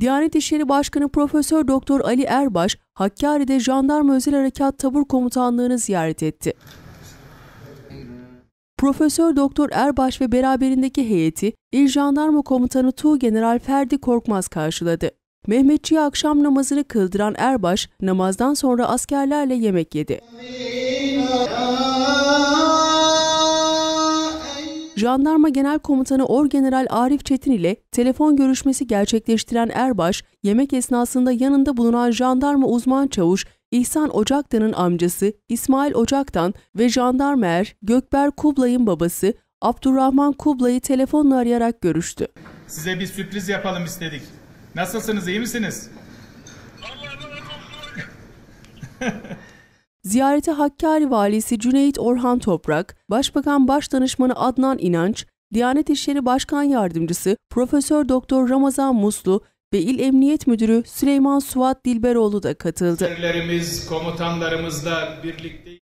Diyanet İşleri Başkanı Profesör Doktor Ali Erbaş, Hakkari'de Jandarma Özel Harekat Tabur Komutanlığı'nı ziyaret etti. Profesör Doktor Erbaş ve beraberindeki heyeti İl Jandarma Komutanı Tuğ General Ferdi Korkmaz karşıladı. Mehmetçi'ye akşam namazını kıldıran Erbaş, namazdan sonra askerlerle yemek yedi. Jandarma Genel Komutanı Orgeneral Arif Çetin ile telefon görüşmesi gerçekleştiren Erbaş, yemek esnasında yanında bulunan jandarma uzman çavuş İhsan Ocaktan'ın amcası İsmail Ocaktan ve jandarmer Gökber Kublay'ın babası Abdurrahman Kublay'ı telefonla arayarak görüştü. Size bir sürpriz yapalım istedik. Nasılsınız, iyi misiniz? Ziyarete Hakkari Valisi Cüneyt Orhan Toprak, Başbakan Başdanışmanı Adnan İnanç, Diyanet İşleri Başkan Yardımcısı Profesör Doktor Ramazan Muslu ve İl Emniyet Müdürü Süleyman Suat Dilberoğlu da katıldı. Komutanlarımızla birlikte